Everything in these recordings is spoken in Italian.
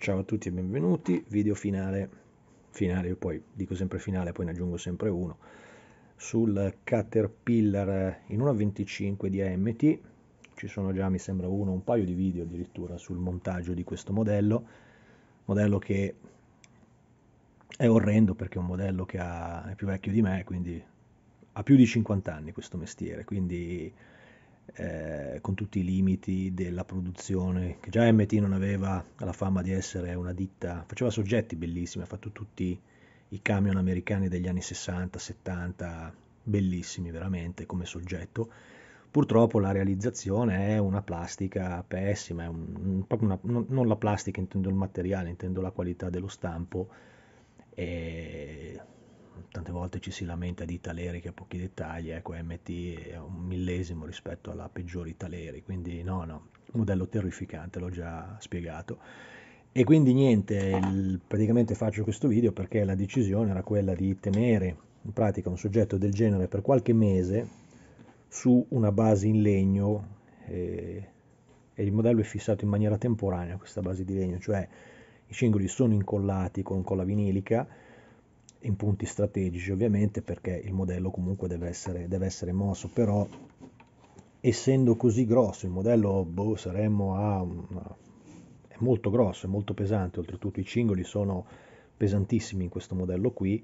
Ciao a tutti e benvenuti, video finale, finale io poi dico sempre finale, poi ne aggiungo sempre uno, sul Caterpillar in una 25 di AMT, ci sono già mi sembra uno, un paio di video addirittura sul montaggio di questo modello, modello che è orrendo perché è un modello che ha, è più vecchio di me, quindi ha più di 50 anni questo mestiere, quindi eh, con tutti i limiti della produzione, che già MT non aveva la fama di essere una ditta, faceva soggetti bellissimi, ha fatto tutti i camion americani degli anni 60, 70, bellissimi veramente come soggetto. Purtroppo la realizzazione è una plastica pessima, un, una, non la plastica intendo il materiale, intendo la qualità dello stampo. E tante volte ci si lamenta di Taleri che ha pochi dettagli, ecco MT è un millesimo rispetto alla peggiore Taleri, quindi no, no, modello terrificante, l'ho già spiegato. E quindi niente, il, praticamente faccio questo video perché la decisione era quella di tenere in pratica un soggetto del genere per qualche mese su una base in legno e, e il modello è fissato in maniera temporanea questa base di legno, cioè i cingoli sono incollati con colla vinilica in punti strategici ovviamente perché il modello comunque deve essere, deve essere mosso, però essendo così grosso il modello boh, saremmo a una... è molto grosso, è molto pesante, oltretutto i cingoli sono pesantissimi in questo modello qui,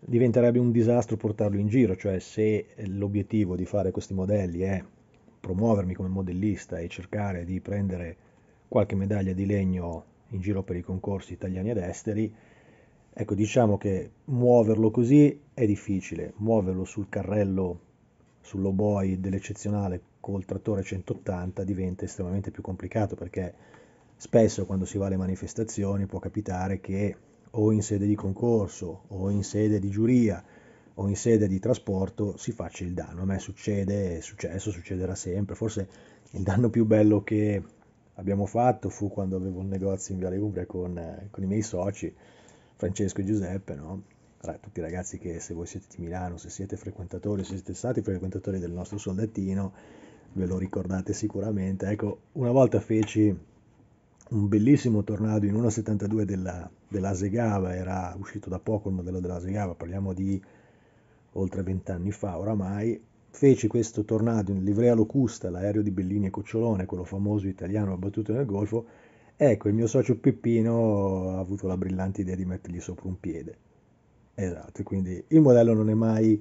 diventerebbe un disastro portarlo in giro, cioè se l'obiettivo di fare questi modelli è promuovermi come modellista e cercare di prendere qualche medaglia di legno in giro per i concorsi italiani ed esteri, Ecco, diciamo che muoverlo così è difficile, muoverlo sul carrello, sull'oboi dell'eccezionale col trattore 180 diventa estremamente più complicato perché spesso quando si va alle manifestazioni può capitare che o in sede di concorso o in sede di giuria o in sede di trasporto si faccia il danno. A me succede, è successo, succederà sempre. Forse il danno più bello che abbiamo fatto fu quando avevo un negozio in Viale Umbria con, eh, con i miei soci Francesco e Giuseppe, no? tutti i ragazzi che se voi siete di Milano, se siete frequentatori, se siete stati frequentatori del nostro soldatino, ve lo ricordate sicuramente. Ecco, una volta feci un bellissimo tornado in 1.72 della, dell'Asegava, era uscito da poco il modello della dell'Asegava, parliamo di oltre vent'anni fa oramai, feci questo tornado in livrea locusta, l'aereo di Bellini e Cocciolone, quello famoso italiano abbattuto nel Golfo, Ecco, il mio socio Peppino ha avuto la brillante idea di mettergli sopra un piede. Esatto, quindi il modello non è mai,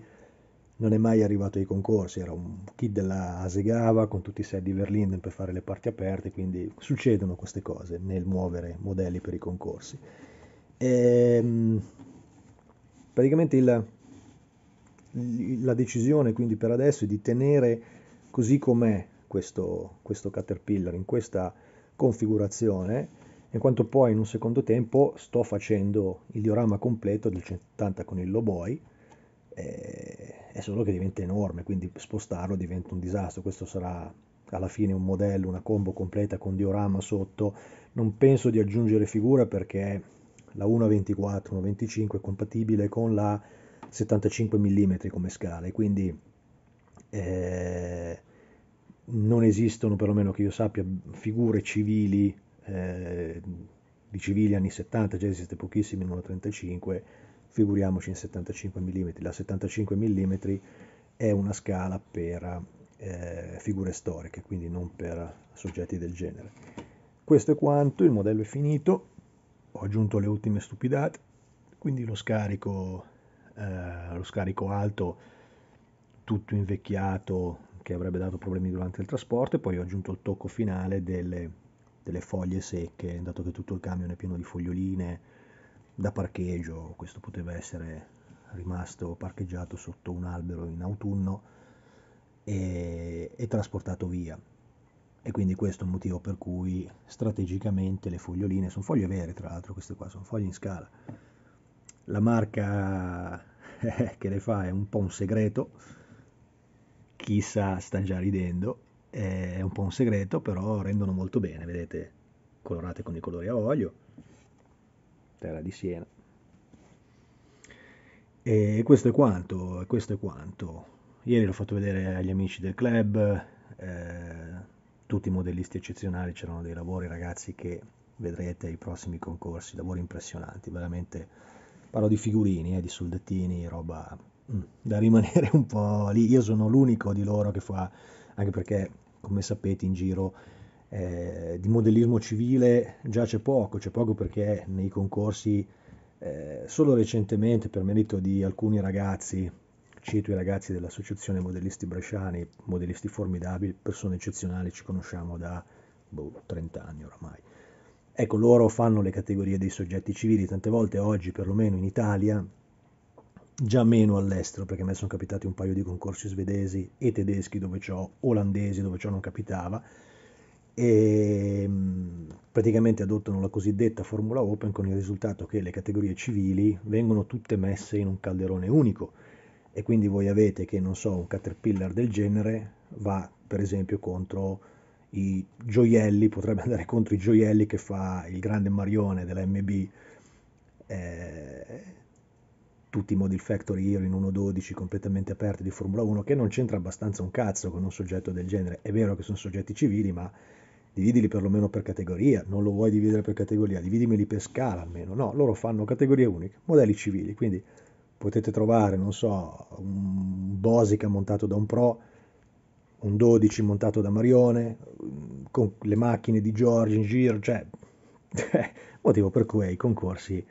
non è mai arrivato ai concorsi, era un kid della Asegava con tutti i set di Verlinden per fare le parti aperte, quindi succedono queste cose nel muovere modelli per i concorsi. E, ehm, praticamente il, la decisione quindi per adesso è di tenere così com'è questo, questo caterpillar in questa configurazione in quanto poi in un secondo tempo sto facendo il diorama completo del 180 con il Loboi eh, è solo che diventa enorme quindi spostarlo diventa un disastro questo sarà alla fine un modello una combo completa con diorama sotto non penso di aggiungere figura perché la 1.24 1.25 è compatibile con la 75 mm come scale, quindi eh, non esistono, perlomeno che io sappia, figure civili, eh, di civili anni 70, già esiste pochissimi in 1,35, figuriamoci in 75 mm. La 75 mm è una scala per eh, figure storiche, quindi non per soggetti del genere. Questo è quanto, il modello è finito, ho aggiunto le ultime stupidate, quindi lo scarico, eh, lo scarico alto tutto invecchiato, che avrebbe dato problemi durante il trasporto e poi ho aggiunto il tocco finale delle, delle foglie secche, dato che tutto il camion è pieno di foglioline da parcheggio, questo poteva essere rimasto parcheggiato sotto un albero in autunno e, e, trasportato via. E quindi questo è un motivo per cui strategicamente le foglioline, sono foglie vere tra l'altro queste qua, sono foglie in scala. La marca che le fa è un po' un segreto, chissà, sta già ridendo, è un po' un segreto, però rendono molto bene, vedete, colorate con i colori a olio, terra di Siena. E questo è quanto, questo è quanto. Ieri l'ho fatto vedere agli amici del club, eh, tutti modellisti eccezionali, c'erano dei lavori ragazzi che vedrete ai prossimi concorsi, lavori impressionanti, veramente parlo di figurini, eh, di soldatini, roba da rimanere un po' lì. Io sono l'unico di loro che fa, anche perché come sapete in giro eh, di modellismo civile già c'è poco, c'è poco perché nei concorsi eh, solo recentemente per merito di alcuni ragazzi, cito i ragazzi dell'associazione modellisti bresciani, modellisti formidabili, persone eccezionali, ci conosciamo da boh, 30 anni oramai. Ecco, loro fanno le categorie dei soggetti civili, tante volte oggi perlomeno in Italia già meno all'estero, perché a me sono capitati un paio di concorsi svedesi e tedeschi dove ciò, olandesi dove ciò non capitava, e ehm, praticamente adottano la cosiddetta formula open con il risultato che le categorie civili vengono tutte messe in un calderone unico e quindi voi avete che, non so, un caterpillar del genere va per esempio contro i gioielli, potrebbe andare contro i gioielli che fa il grande Marione della MB. Eh, tutti i modi factory hero in 1.12 completamente aperti di Formula 1 che non c'entra abbastanza un cazzo con un soggetto del genere. È vero che sono soggetti civili, ma dividili perlomeno per categoria, non lo vuoi dividere per categoria, dividimeli per scala almeno. No, loro fanno categorie uniche, modelli civili, quindi potete trovare, non so, un Bosica montato da un pro, un 12 montato da Marione, con le macchine di George in giro, cioè eh, motivo per cui i concorsi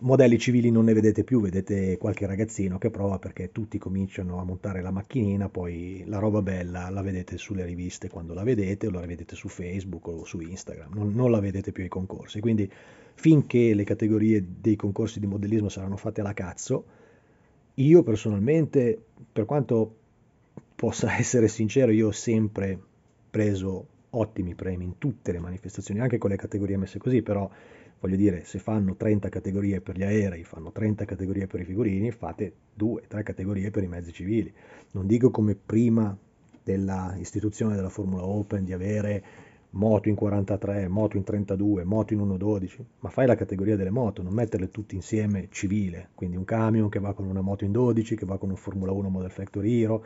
modelli civili non ne vedete più, vedete qualche ragazzino che prova perché tutti cominciano a montare la macchinina, poi la roba bella la vedete sulle riviste quando la vedete o la vedete su Facebook o su Instagram, non, non la vedete più ai concorsi. Quindi finché le categorie dei concorsi di modellismo saranno fatte alla cazzo, io personalmente, per quanto possa essere sincero, io ho sempre preso ottimi premi in tutte le manifestazioni, anche con le categorie messe così, però voglio dire, se fanno 30 categorie per gli aerei, fanno 30 categorie per i figurini, fate 2-3 categorie per i mezzi civili. Non dico come prima dell'istituzione della Formula Open di avere moto in 43, moto in 32, moto in 1.12, ma fai la categoria delle moto, non metterle tutte insieme civile, quindi un camion che va con una moto in 12, che va con un Formula 1 Model Factory Hero,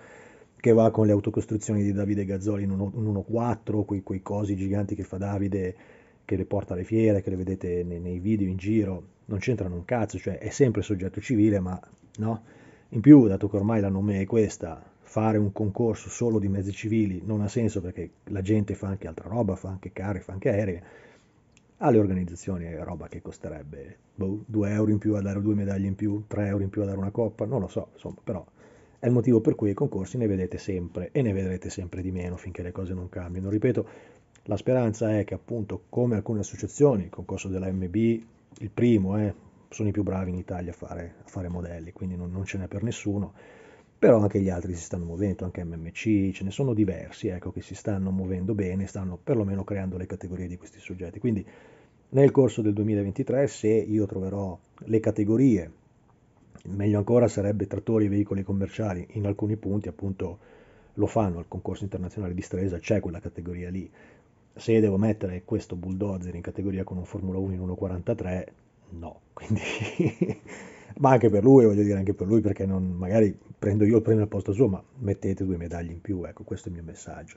che va con le autocostruzioni di Davide Gazzoli in 1.4, quei, quei cosi giganti che fa Davide che le porta alle fiere, che le vedete nei, nei video in giro, non c'entrano un cazzo, cioè è sempre soggetto civile, ma no? In più, dato che ormai la nome è questa, fare un concorso solo di mezzi civili non ha senso perché la gente fa anche altra roba, fa anche carri, fa anche aerei, alle organizzazioni è roba che costerebbe boh, 2 euro in più a dare due medaglie in più, 3 euro in più a dare una coppa, non lo so, insomma, però è il motivo per cui i concorsi ne vedete sempre e ne vedrete sempre di meno finché le cose non cambiano. Ripeto, la speranza è che appunto come alcune associazioni, il concorso della MB, il primo è, eh, sono i più bravi in Italia a fare, a fare modelli, quindi non, non, ce n'è per nessuno, però anche gli altri si stanno muovendo, anche MMC, ce ne sono diversi ecco, che si stanno muovendo bene, stanno perlomeno creando le categorie di questi soggetti. Quindi nel corso del 2023 se io troverò le categorie, meglio ancora sarebbe trattori e veicoli commerciali, in alcuni punti appunto lo fanno al concorso internazionale di Stresa, c'è quella categoria lì, se devo mettere questo bulldozer in categoria con un Formula 1 in 1.43, no, quindi... ma anche per lui, voglio dire anche per lui, perché non, magari prendo io, il premio al posto suo, ma mettete due medaglie in più, ecco, questo è il mio messaggio.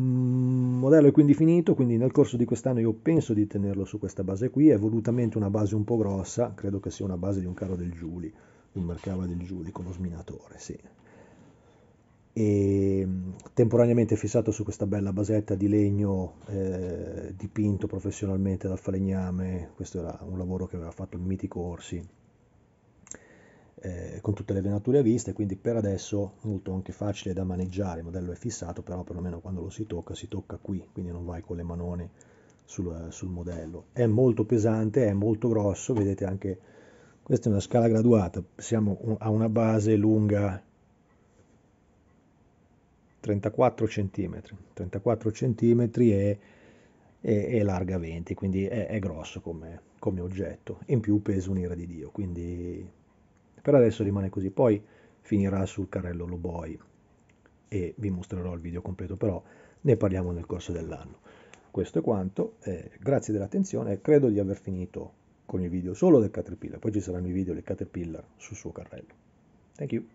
Mm, modello è quindi finito, quindi nel corso di quest'anno io penso di tenerlo su questa base qui, è volutamente una base un po' grossa, credo che sia una base di un carro del Giuli, di un mercava del Giuli con lo sminatore, sì, e temporaneamente fissato su questa bella basetta di legno eh, dipinto professionalmente dal falegname, questo era un lavoro che aveva fatto il mitico Orsi, eh, con tutte le venature a vista, quindi per adesso molto anche facile da maneggiare, il modello è fissato, però perlomeno quando lo si tocca si tocca qui, quindi non vai con le manone sul, sul modello. È molto pesante, è molto grosso, vedete anche, questa è una scala graduata, siamo a una base lunga 34 cm, 34 cm e, e, e larga 20, quindi è, è grosso come, come, oggetto, in più pesa un'ira di Dio, quindi per adesso rimane così, poi finirà sul carrello Loboi e vi mostrerò il video completo, però ne parliamo nel corso dell'anno. Questo è quanto, eh, grazie dell'attenzione, credo di aver finito con il video solo del Caterpillar, poi ci saranno i video del Caterpillar sul suo carrello. Thank you.